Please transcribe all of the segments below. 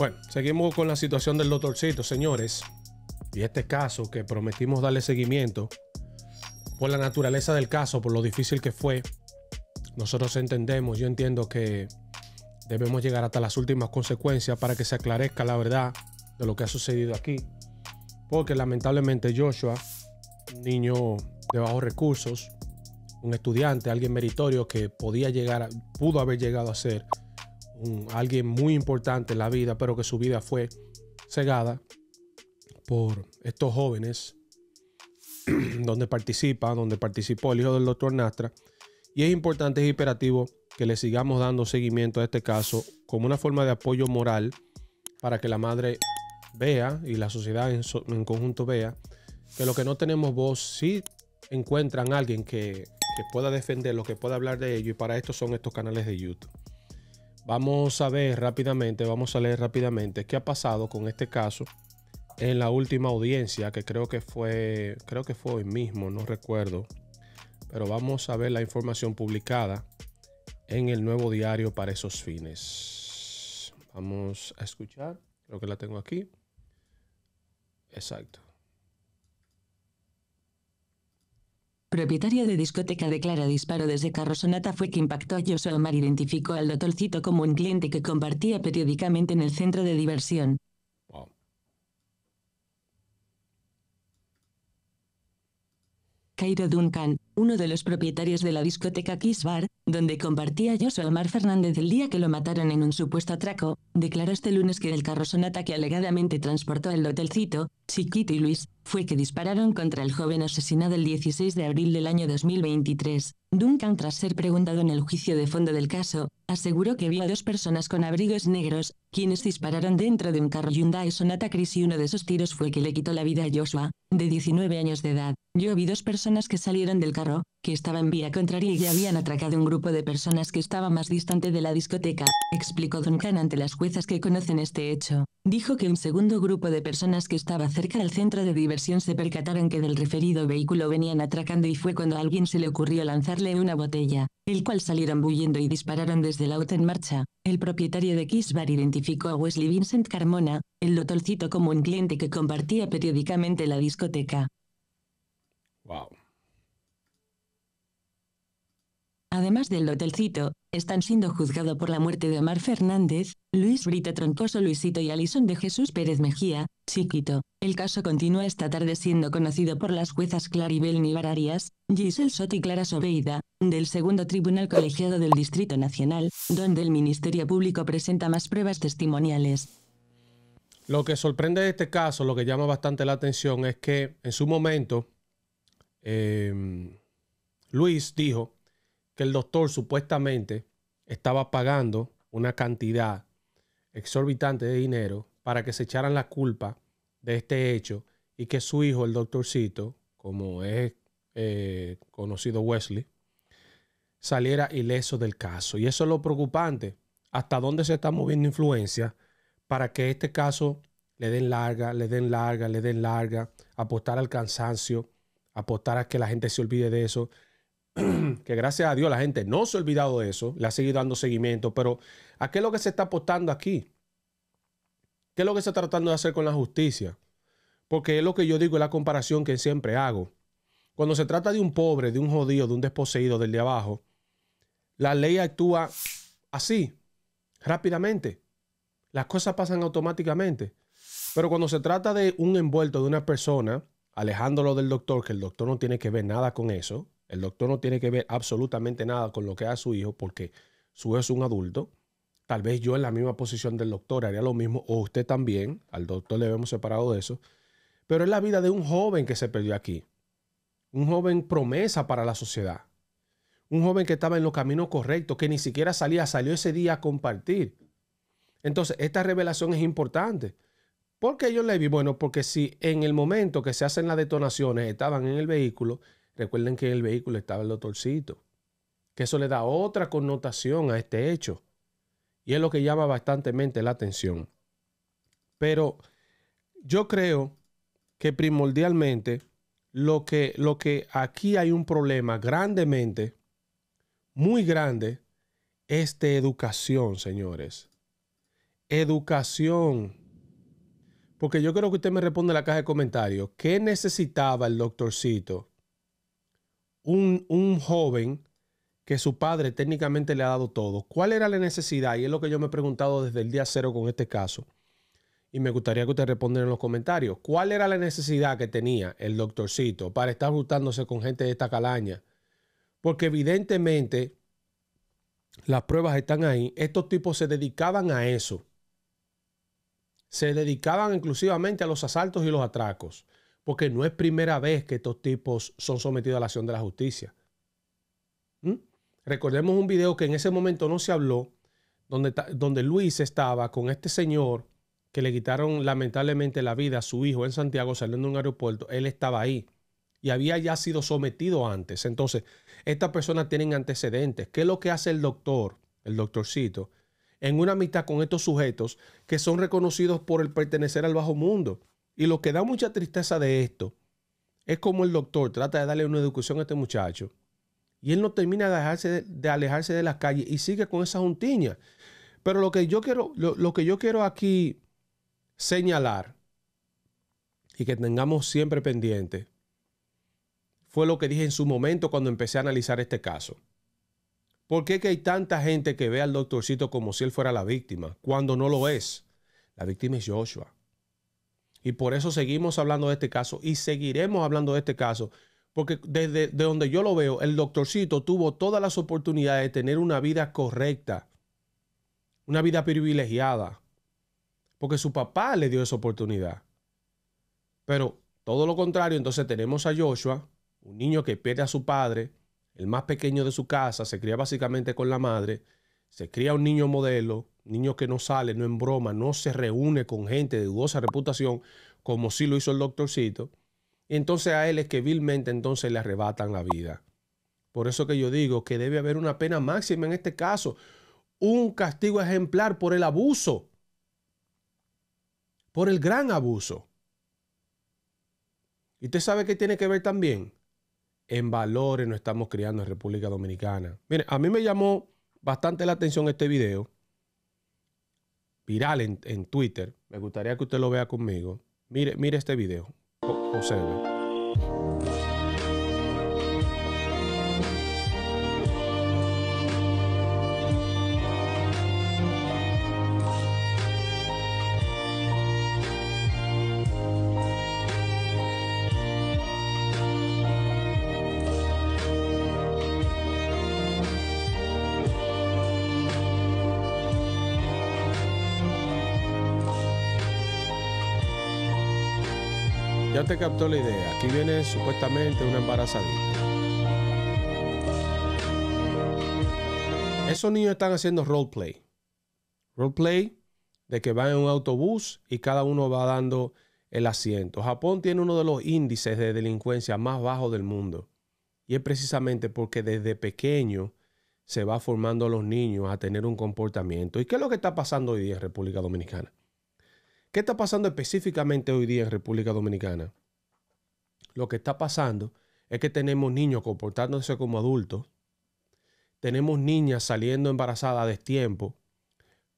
Bueno, seguimos con la situación del doctorcito, señores. Y este caso que prometimos darle seguimiento, por la naturaleza del caso, por lo difícil que fue, nosotros entendemos, yo entiendo que debemos llegar hasta las últimas consecuencias para que se aclarezca la verdad de lo que ha sucedido aquí. Porque lamentablemente Joshua, un niño de bajos recursos, un estudiante, alguien meritorio que podía llegar, pudo haber llegado a ser alguien muy importante en la vida, pero que su vida fue cegada por estos jóvenes, donde participa, donde participó el hijo del doctor Nastra. Y es importante, es imperativo que le sigamos dando seguimiento a este caso como una forma de apoyo moral para que la madre vea y la sociedad en, conjunto vea que lo que no tenemos voz, si encuentran alguien que, pueda defenderlo que pueda hablar de ello, y para esto son estos canales de YouTube. Vamos a ver rápidamente, vamos a leer rápidamente qué ha pasado con este caso en la última audiencia que creo que fue, creo que fue hoy mismo, no recuerdo. Pero vamos a ver la información publicada en el nuevo diario para esos fines. Vamos a escuchar, creo que la tengo aquí. Exacto. propietaria de discoteca declara disparo desde carro sonata fue que impactó a José Omar identificó al doctorcito como un cliente que compartía periódicamente en el centro de diversión. Cairo Duncan, uno de los propietarios de la discoteca Kiss Bar, donde compartía Joshua Omar Fernández el día que lo mataron en un supuesto atraco, declaró este lunes que el carro sonata que alegadamente transportó al hotelcito, Chiquito y Luis, fue que dispararon contra el joven asesinado el 16 de abril del año 2023. Duncan, tras ser preguntado en el juicio de fondo del caso, aseguró que vio a dos personas con abrigos negros, quienes dispararon dentro de un carro Hyundai Sonata Cris y uno de esos tiros fue que le quitó la vida a Joshua, de 19 años de edad. Yo vi dos personas que salieron del carro, que estaba en vía contraria y habían atracado un grupo de personas que estaba más distante de la discoteca, explicó Duncan ante las juezas que conocen este hecho. Dijo que un segundo grupo de personas que estaba cerca del centro de diversión se percataron que del referido vehículo venían atracando y fue cuando a alguien se le ocurrió lanzarle una botella, el cual salieron bulliendo y dispararon desde la auto en marcha. El propietario de Kiss Bar identificó a Wesley Vincent Carmona, el lotolcito como un cliente que compartía periódicamente la discoteca. Además del hotelcito, están siendo juzgados por la muerte de Omar Fernández, Luis Brito Troncoso Luisito y Alison de Jesús Pérez Mejía, Chiquito. El caso continúa esta tarde siendo conocido por las juezas Claribel Nibararias, Giselle Sot y Clara Sobeida, del segundo tribunal colegiado del Distrito Nacional, donde el Ministerio Público presenta más pruebas testimoniales. Lo que sorprende de este caso, lo que llama bastante la atención, es que en su momento Em, Luis dijo que el doctor supuestamente estaba pagando una cantidad exorbitante de dinero para que se echaran la culpa de este hecho y que su hijo, el doctorcito, como es eh, conocido Wesley, saliera ileso del caso. Y eso es lo preocupante, hasta dónde se está moviendo influencia para que este caso le den larga, le den larga, le den larga, apostar al cansancio apostar a que la gente se olvide de eso. que gracias a Dios la gente no se ha olvidado de eso, le ha seguido dando seguimiento, pero ¿a qué es lo que se está apostando aquí? ¿Qué es lo que se está tratando de hacer con la justicia? Porque es lo que yo digo, es la comparación que siempre hago. Cuando se trata de un pobre, de un jodido, de un desposeído del de abajo, la ley actúa así, rápidamente. Las cosas pasan automáticamente. Pero cuando se trata de un envuelto, de una persona, alejándolo del doctor, que el doctor no tiene que ver nada con eso, el doctor no tiene que ver absolutamente nada con lo que hace su hijo porque su hijo es un adulto, tal vez yo en la misma posición del doctor haría lo mismo, o usted también, al doctor le hemos separado de eso, pero es la vida de un joven que se perdió aquí, un joven promesa para la sociedad, un joven que estaba en los caminos correctos, que ni siquiera salía, salió ese día a compartir. Entonces, esta revelación es importante. ¿Por qué le vi? Bueno, porque si en el momento que se hacen las detonaciones estaban en el vehículo, recuerden que en el vehículo estaba el doctorcito, que eso le da otra connotación a este hecho. Y es lo que llama bastantemente la atención. Pero yo creo que primordialmente lo que, lo que aquí hay un problema grandemente, muy grande, es de educación, señores. Educación porque yo creo que usted me responde en la caja de comentarios. ¿Qué necesitaba el doctorcito? Un, un joven que su padre técnicamente le ha dado todo. ¿Cuál era la necesidad? Y es lo que yo me he preguntado desde el día cero con este caso. Y me gustaría que usted respondiera en los comentarios. ¿Cuál era la necesidad que tenía el doctorcito para estar juntándose con gente de esta calaña? Porque evidentemente las pruebas están ahí. Estos tipos se dedicaban a eso se dedicaban exclusivamente a los asaltos y los atracos, porque no es primera vez que estos tipos son sometidos a la acción de la justicia. ¿Mm? Recordemos un video que en ese momento no se habló, donde, donde Luis estaba con este señor que le quitaron lamentablemente la vida a su hijo en Santiago saliendo de un aeropuerto. Él estaba ahí y había ya sido sometido antes. Entonces, estas personas tienen antecedentes. ¿Qué es lo que hace el doctor, el doctorcito? en una amistad con estos sujetos que son reconocidos por el pertenecer al bajo mundo. Y lo que da mucha tristeza de esto es como el doctor trata de darle una educación a este muchacho y él no termina de alejarse de, alejarse de las calles y sigue con esa juntiña. Pero lo que yo quiero, lo que yo quiero aquí señalar y que tengamos siempre pendiente fue lo que dije en su momento cuando empecé a analizar este caso. ¿Por qué que hay tanta gente que ve al doctorcito como si él fuera la víctima, cuando no lo es? La víctima es Joshua. Y por eso seguimos hablando de este caso y seguiremos hablando de este caso, porque desde de donde yo lo veo, el doctorcito tuvo todas las oportunidades de tener una vida correcta, una vida privilegiada, porque su papá le dio esa oportunidad. Pero todo lo contrario, entonces tenemos a Joshua, un niño que pierde a su padre, el más pequeño de su casa, se cría básicamente con la madre, se cría un niño modelo, niño que no sale, no en broma, no se reúne con gente de dudosa reputación, como sí lo hizo el doctorcito, entonces a él es que vilmente entonces le arrebatan la vida. Por eso que yo digo que debe haber una pena máxima en este caso, un castigo ejemplar por el abuso, por el gran abuso. Y usted sabe que tiene que ver también en valores no estamos criando en República Dominicana. Mire, a mí me llamó bastante la atención este video, viral en, Twitter. Me gustaría que usted lo vea conmigo. Mire, mire este video. observe. ya te captó la idea. Aquí viene supuestamente una embarazadita. Esos niños están haciendo roleplay. Roleplay de que van en un autobús y cada uno va dando el asiento. Japón tiene uno de los índices de delincuencia más bajos del mundo. Y es precisamente porque desde pequeño se va formando a los niños a tener un comportamiento. ¿Y qué es lo que está pasando hoy día en República Dominicana? ¿Qué está pasando específicamente hoy día en República Dominicana? Lo que está pasando es que tenemos niños comportándose como adultos, tenemos niñas saliendo embarazadas a destiempo,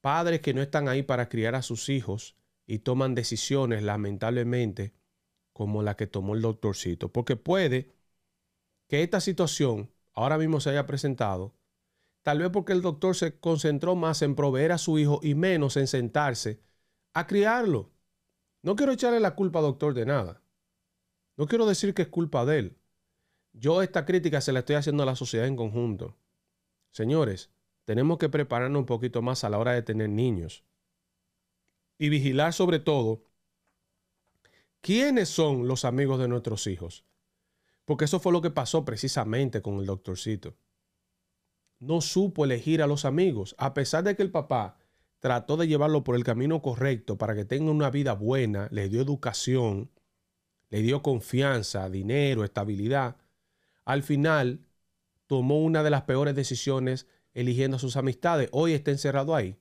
padres que no están ahí para criar a sus hijos y toman decisiones, lamentablemente, como la que tomó el doctorcito. Porque puede que esta situación ahora mismo se haya presentado, tal vez porque el doctor se concentró más en proveer a su hijo y menos en sentarse a criarlo. No quiero echarle la culpa al doctor de nada. No quiero decir que es culpa de él. Yo esta crítica se la estoy haciendo a la sociedad en conjunto. Señores, tenemos que prepararnos un poquito más a la hora de tener niños. Y vigilar sobre todo quiénes son los amigos de nuestros hijos. Porque eso fue lo que pasó precisamente con el doctorcito. No supo elegir a los amigos, a pesar de que el papá trató de llevarlo por el camino correcto para que tenga una vida buena, le dio educación, le dio confianza, dinero, estabilidad. Al final, tomó una de las peores decisiones eligiendo a sus amistades. Hoy está encerrado ahí.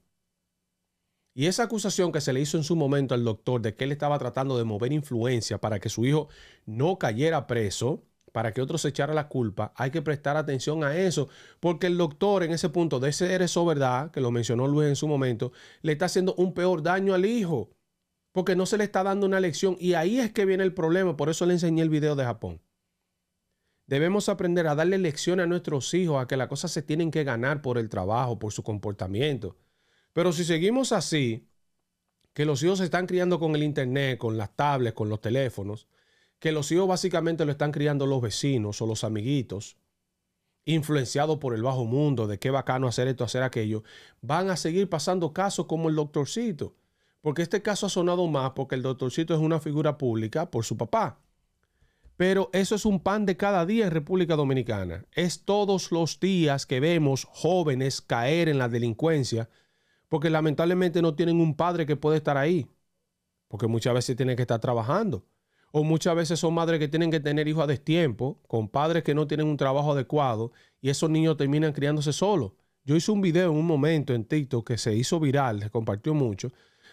Y esa acusación que se le hizo en su momento al doctor de que él estaba tratando de mover influencia para que su hijo no cayera preso, para que otros se echara la culpa, hay que prestar atención a eso, porque el doctor en ese punto de ser eso verdad, que lo mencionó Luis en su momento, le está haciendo un peor daño al hijo, porque no se le está dando una lección y ahí es que viene el problema, por eso le enseñé el video de Japón. Debemos aprender a darle lecciones a nuestros hijos, a que las cosas se tienen que ganar por el trabajo, por su comportamiento. Pero si seguimos así, que los hijos se están criando con el internet, con las tablets, con los teléfonos, que los hijos básicamente lo están criando los vecinos o los amiguitos, influenciados por el bajo mundo, de qué bacano hacer esto, hacer aquello, van a seguir pasando casos como el doctorcito. Porque este caso ha sonado más porque el doctorcito es una figura pública por su papá. Pero eso es un pan de cada día en República Dominicana. Es todos los días que vemos jóvenes caer en la delincuencia porque lamentablemente no tienen un padre que pueda estar ahí. Porque muchas veces tienen que estar trabajando o muchas veces son madres que tienen que tener hijos a destiempo, con padres que no tienen un trabajo adecuado y esos niños terminan criándose solos. Yo hice un video en un momento en TikTok que se hizo viral, se compartió mucho,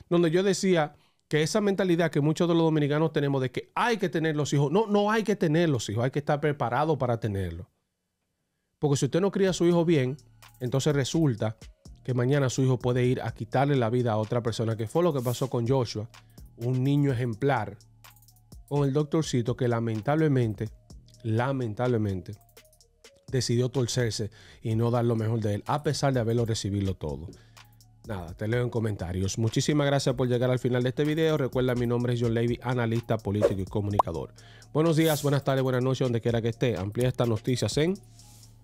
donde yo decía que esa mentalidad que muchos de los dominicanos tenemos de que hay que tener los hijos, no, no hay que tener los hijos, hay que estar preparado para tenerlos. Porque si usted no cría a su hijo bien, entonces resulta que mañana su hijo puede ir a quitarle la vida a otra persona, que fue lo que pasó con Joshua, un niño ejemplar con el doctorcito que lamentablemente, lamentablemente, decidió torcerse y no dar lo mejor de él, a pesar de haberlo recibido todo. Nada, te leo en comentarios. Muchísimas gracias por llegar al final de este video. Recuerda, mi nombre es John Levy, analista político y comunicador. Buenos días, buenas tardes, buenas noches, donde quiera que esté. Amplía estas noticias en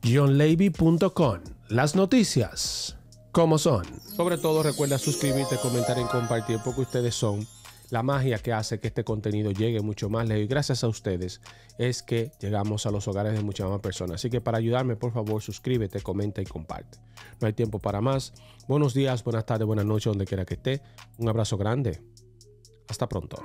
johnlevy.com. Las noticias como son. Sobre todo, recuerda suscribirte, comentar y compartir porque ustedes son la magia que hace que este contenido llegue mucho más lejos y gracias a ustedes es que llegamos a los hogares de muchas más personas. Así que para ayudarme, por favor, suscríbete, comenta y comparte. No hay tiempo para más. Buenos días, buenas tardes, buenas noches, donde quiera que esté. Un abrazo grande. Hasta pronto.